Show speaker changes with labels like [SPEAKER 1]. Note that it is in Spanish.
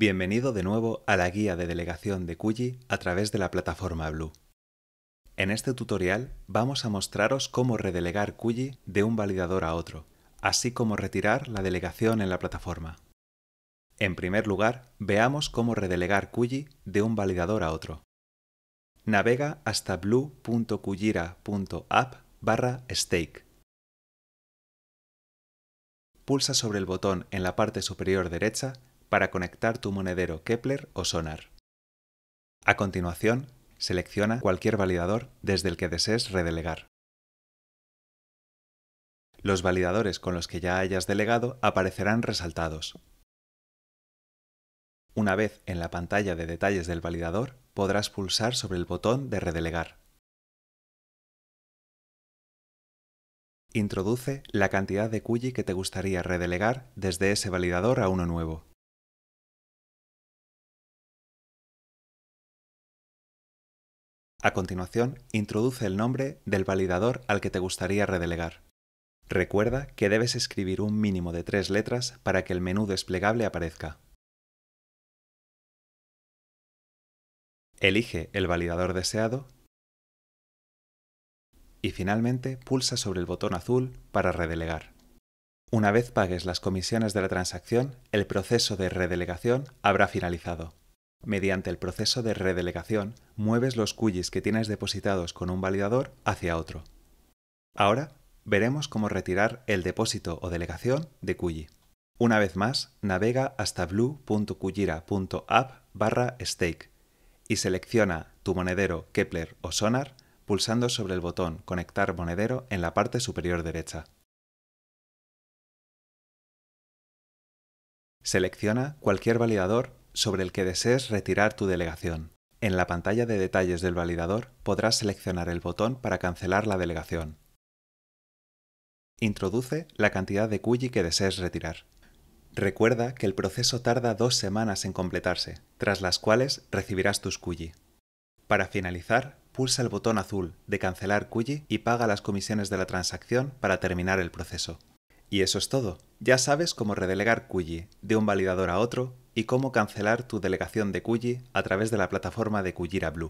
[SPEAKER 1] Bienvenido de nuevo a la guía de delegación de QGI a través de la plataforma Blue. En este tutorial vamos a mostraros cómo redelegar QGI de un validador a otro, así como retirar la delegación en la plataforma. En primer lugar, veamos cómo redelegar QGI de un validador a otro. Navega hasta blue.cuyira.app barra stake. Pulsa sobre el botón en la parte superior derecha para conectar tu monedero Kepler o Sonar. A continuación, selecciona cualquier validador desde el que desees redelegar. Los validadores con los que ya hayas delegado aparecerán resaltados. Una vez en la pantalla de detalles del validador, podrás pulsar sobre el botón de redelegar. Introduce la cantidad de QI que te gustaría redelegar desde ese validador a uno nuevo. A continuación, introduce el nombre del validador al que te gustaría redelegar. Recuerda que debes escribir un mínimo de tres letras para que el menú desplegable aparezca. Elige el validador deseado y finalmente pulsa sobre el botón azul para redelegar. Una vez pagues las comisiones de la transacción, el proceso de redelegación habrá finalizado. Mediante el proceso de redelegación, mueves los QGIS que tienes depositados con un validador hacia otro. Ahora veremos cómo retirar el depósito o delegación de Cuyi. Una vez más, navega hasta blue.kujira.app barra stake y selecciona tu monedero Kepler o Sonar pulsando sobre el botón Conectar monedero en la parte superior derecha. Selecciona cualquier validador sobre el que desees retirar tu delegación. En la pantalla de detalles del validador podrás seleccionar el botón para cancelar la delegación. Introduce la cantidad de QI que desees retirar. Recuerda que el proceso tarda dos semanas en completarse, tras las cuales recibirás tus QI. Para finalizar, pulsa el botón azul de cancelar QI y paga las comisiones de la transacción para terminar el proceso. Y eso es todo. Ya sabes cómo redelegar QI de un validador a otro y cómo cancelar tu delegación de Cuyi a través de la plataforma de Kujira Blue.